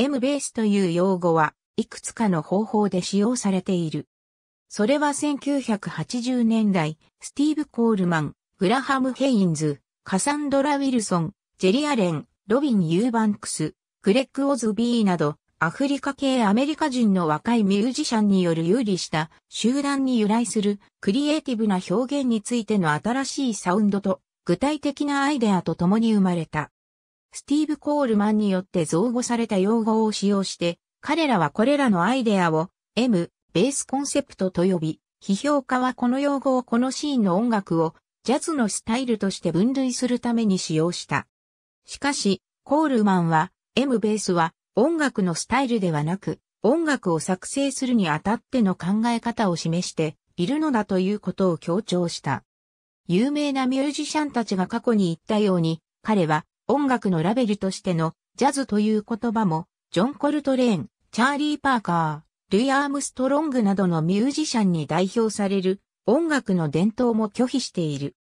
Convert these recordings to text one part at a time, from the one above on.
M ベースという用語はいくつかの方法で使用されている。それは1980年代、スティーブ・コールマン、グラハム・ヘインズ、カサンドラ・ウィルソン、ジェリア・レン、ロビン・ユーバンクス、グレッグ・オズビーなど、アフリカ系アメリカ人の若いミュージシャンによる有利した集団に由来するクリエイティブな表現についての新しいサウンドと具体的なアイデアと共に生まれた。スティーブ・コールマンによって造語された用語を使用して、彼らはこれらのアイデアを M、ベースコンセプトと呼び、批評家はこの用語をこのシーンの音楽をジャズのスタイルとして分類するために使用した。しかし、コールマンは M ベースは音楽のスタイルではなく、音楽を作成するにあたっての考え方を示しているのだということを強調した。有名なミュージシャンたちが過去に言ったように、彼は音楽のラベルとしてのジャズという言葉も、ジョン・コルトレーン、チャーリー・パーカー、ルイ・アームストロングなどのミュージシャンに代表される音楽の伝統も拒否している。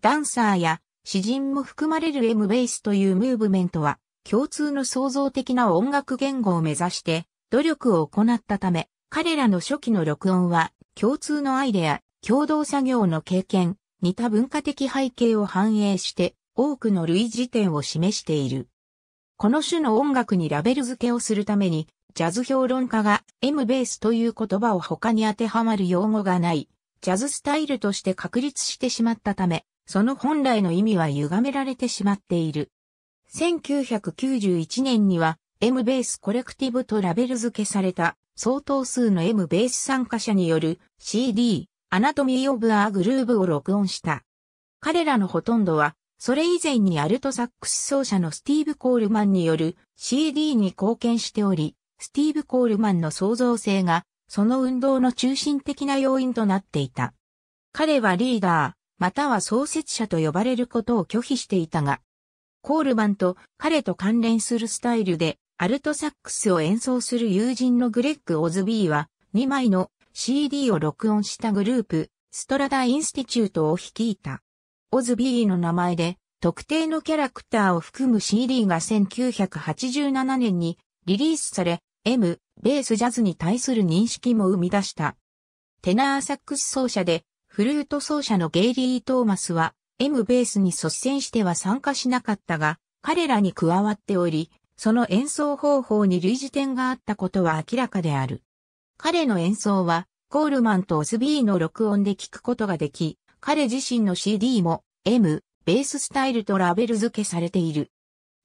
ダンサーや詩人も含まれる M ベースというムーブメントは、共通の創造的な音楽言語を目指して努力を行ったため、彼らの初期の録音は共通のアイデア、共同作業の経験、似た文化的背景を反映して多くの類似点を示している。この種の音楽にラベル付けをするために、ジャズ評論家が M ベースという言葉を他に当てはまる用語がない、ジャズスタイルとして確立してしまったため、その本来の意味は歪められてしまっている。1991年には M ベースコレクティブとラベル付けされた相当数の M ベース参加者による CD、アナトミー・オブ・アー・グルーブを録音した。彼らのほとんどはそれ以前にアルトサックス奏者のスティーブ・コールマンによる CD に貢献しており、スティーブ・コールマンの創造性が、その運動の中心的な要因となっていた。彼はリーダー、または創設者と呼ばれることを拒否していたが、コールマンと彼と関連するスタイルで、アルトサックスを演奏する友人のグレッグ・オズビーは、2枚の CD を録音したグループ、ストラダ・インスティチュートを率いた。オズビーの名前で、特定のキャラクターを含む CD が1987年にリリースされ、M、ベースジャズに対する認識も生み出した。テナーサックス奏者で、フルート奏者のゲイリー・トーマスは、M ベースに率先しては参加しなかったが、彼らに加わっており、その演奏方法に類似点があったことは明らかである。彼の演奏は、コールマンとオズビーの録音で聞くことができ、彼自身の CD も M、ベーススタイルとラベル付けされている。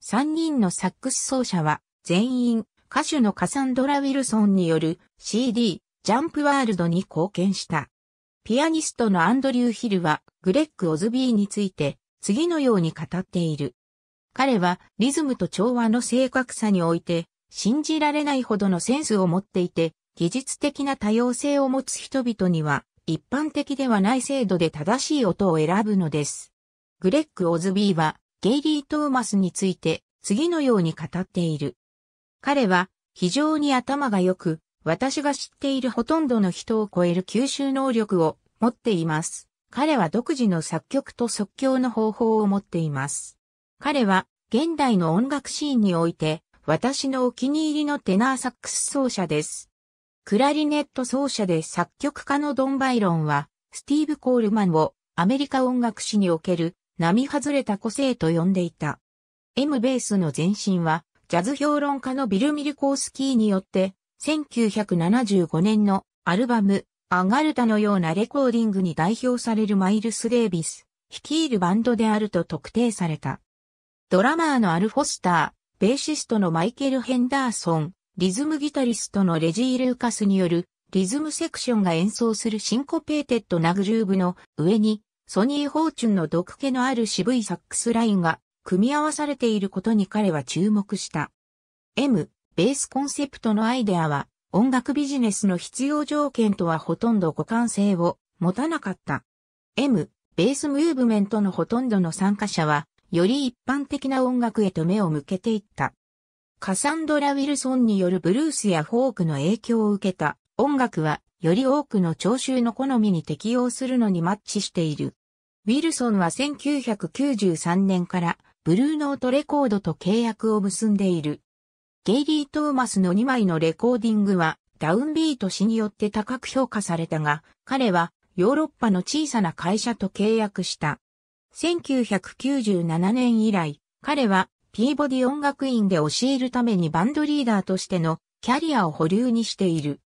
3人のサックス奏者は全員歌手のカサンドラ・ウィルソンによる CD、ジャンプワールドに貢献した。ピアニストのアンドリュー・ヒルはグレッグ・オズビーについて次のように語っている。彼はリズムと調和の正確さにおいて信じられないほどのセンスを持っていて技術的な多様性を持つ人々には一般的ではない精度で正しい音を選ぶのです。グレッグ・オズビーは、ゲイリー・トーマスについて、次のように語っている。彼は、非常に頭が良く、私が知っているほとんどの人を超える吸収能力を持っています。彼は独自の作曲と即興の方法を持っています。彼は現代の音楽シーンにおいて私のお気に入りのテナーサックス奏者です。クラリネット奏者で作曲家のドン・バイロンは、スティーブ・コールマンをアメリカ音楽史における並外れた個性と呼んでいた。M ベースの前身は、ジャズ評論家のビル・ミルコースキーによって、1975年のアルバム、アガルタのようなレコーディングに代表されるマイルス・デイビス、率いるバンドであると特定された。ドラマーのアル・フォスター、ベーシストのマイケル・ヘンダーソン、リズムギタリストのレジー・ルーカスによるリズムセクションが演奏するシンコペーテッドナグルーブの上にソニー・ホーチュンの毒気のある渋いサックスラインが組み合わされていることに彼は注目した。M、ベースコンセプトのアイデアは音楽ビジネスの必要条件とはほとんど互換性を持たなかった。M、ベースムーブメントのほとんどの参加者は、より一般的な音楽へと目を向けていった。カサンドラ・ウィルソンによるブルースやフォークの影響を受けた音楽はより多くの聴衆の好みに適応するのにマッチしている。ウィルソンは1993年からブルーノートレコードと契約を結んでいる。ゲイリー・トーマスの2枚のレコーディングはダウンビート氏によって高く評価されたが、彼はヨーロッパの小さな会社と契約した。1997年以来、彼はピーボディ音楽院で教えるためにバンドリーダーとしてのキャリアを保留にしている。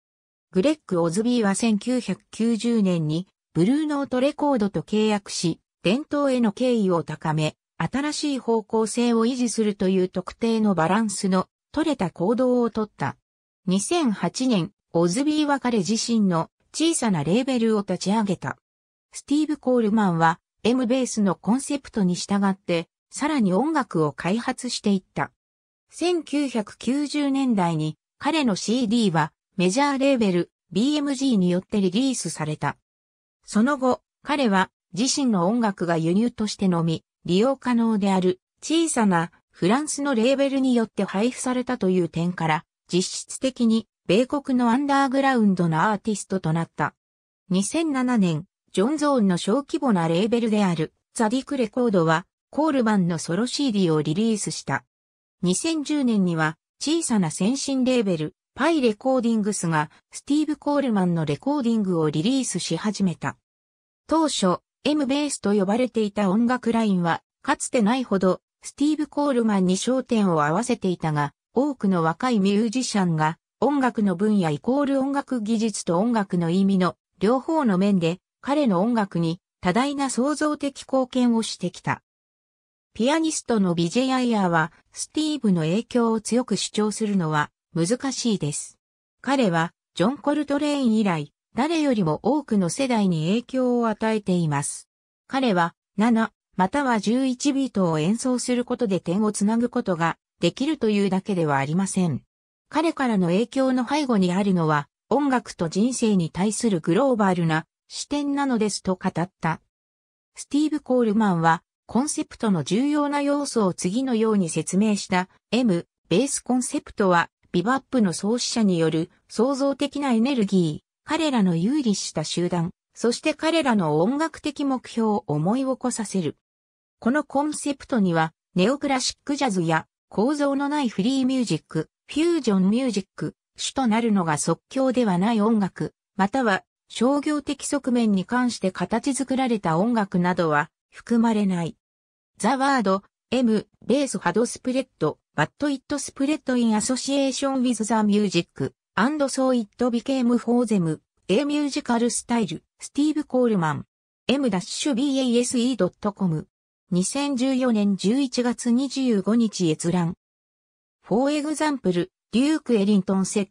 グレッグ・オズビーは1990年にブルーノートレコードと契約し、伝統への敬意を高め、新しい方向性を維持するという特定のバランスの取れた行動をとった。2008年、オズビーは彼自身の小さなレーベルを立ち上げた。スティーブ・コールマンは M ベースのコンセプトに従ってさらに音楽を開発していった。1990年代に彼の CD はメジャーレーベル BMG によってリリースされた。その後、彼は自身の音楽が輸入としてのみ、利用可能である小さなフランスのレーベルによって配布されたという点から、実質的に米国のアンダーグラウンドのアーティストとなった。2007年、ジョン・ゾーンの小規模なレーベルであるザ・ディクレコードはコールマンのソロ CD をリリースした。2010年には小さな先進レーベル、パイレコーディングスがスティーブ・コールマンのレコーディングをリリースし始めた。当初、M ベースと呼ばれていた音楽ラインは、かつてないほど、スティーブ・コールマンに焦点を合わせていたが、多くの若いミュージシャンが、音楽の分野イコール音楽技術と音楽の意味の両方の面で、彼の音楽に多大な創造的貢献をしてきた。ピアニストのビジェ・アイアーは、スティーブの影響を強く主張するのは難しいです。彼は、ジョン・コルトレイン以来、誰よりも多くの世代に影響を与えています。彼は、7、または11ビートを演奏することで点をつなぐことができるというだけではありません。彼からの影響の背後にあるのは、音楽と人生に対するグローバルな視点なのですと語った。スティーブ・コールマンは、コンセプトの重要な要素を次のように説明した M、ベースコンセプトは、ビバップの創始者による創造的なエネルギー、彼らの有利した集団、そして彼らの音楽的目標を思い起こさせる。このコンセプトには、ネオクラシックジャズや構造のないフリーミュージック、フュージョンミュージック、主となるのが即興ではない音楽、または商業的側面に関して形作られた音楽などは含まれない。ザ・ワード、M、ベースハドスプレッド、バットイットスプレッドインアソシエーションウィズザミュージック、アンドソーイットビケームフォーゼム、A ミュージカルスタイル、スティーブ・コールマン、m-base.com。2014年11月25日閲覧。For example, Duke Ellington said,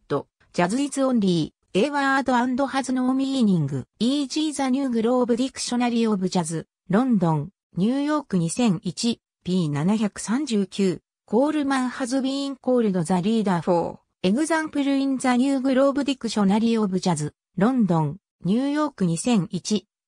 Jazz is only, a word and has no meaning. E.g. The New Globe Dictionary of Jazz, London, ニューヨーク 2001P739 コールマンハズビーンコールドザリーダーフォーエグザンプルインザニューグローブディクショナリーオブジャズロンドンニューヨーク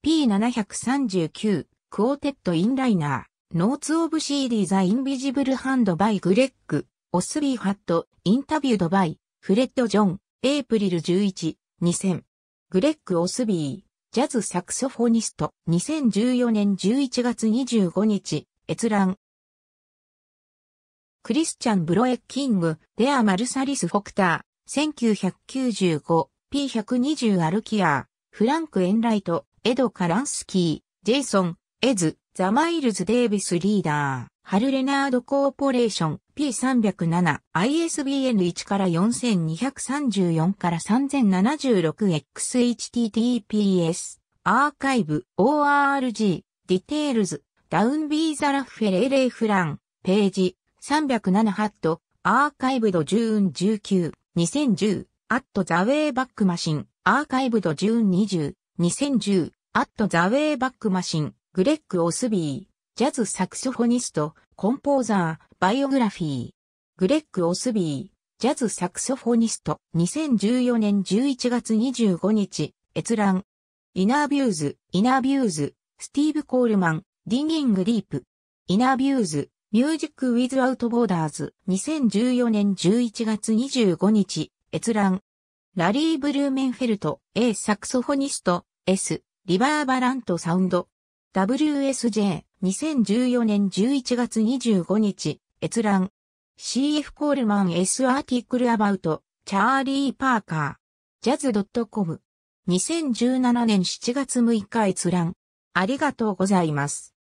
2001P739 クォーテットインライナーノーツオブシーリーザインビジブルハンドバイグレッグオスビーハットインタビュードバイフレッド・ジョンエイプリル11 2000グレッグ・オスビージャズサクソフォニスト、2014年11月25日、閲覧。クリスチャン・ブロエッキング、デア・マルサリス・フォクター、1995、P120 アルキアー、フランク・エンライト、エド・カランスキー、ジェイソン、エズ、ザ・マイルズ・デイビス・リーダー、ハル・レナード・コーポレーション、P307、ISBN1 から4234から 3076XHTTPS、アーカイブ、ORG、ディテールズ、ダウンビーザラッフェレレフラン、ページ、307ハット、アーカイブドジューン19、2010、アットザウェイバックマシン、アーカイブドジューン20、2010、アットザウェイバックマシン、グレッグ・オスビー、ジャズサクソフォニスト、コンポーザー、バイオグラフィー。グレッグ・オスビー、ジャズサクソフォニスト。2014年11月25日、閲覧。イナービューズ、イナービューズ、スティーブ・コールマン、ディンギング・リープ。イナービューズ、ミュージック・ウィズ・アウト・ボーダーズ。2014年11月25日、閲覧。ラリー・ブルーメンフェルト、A サクソフォニスト、S、リバーバラントサウンド。WSJ、2014年11月25日、閲覧。CF コールマン S アーティクルアバウト、チャーリー・パーカー、ジャズ .com。2017年7月6日閲覧。ありがとうございます。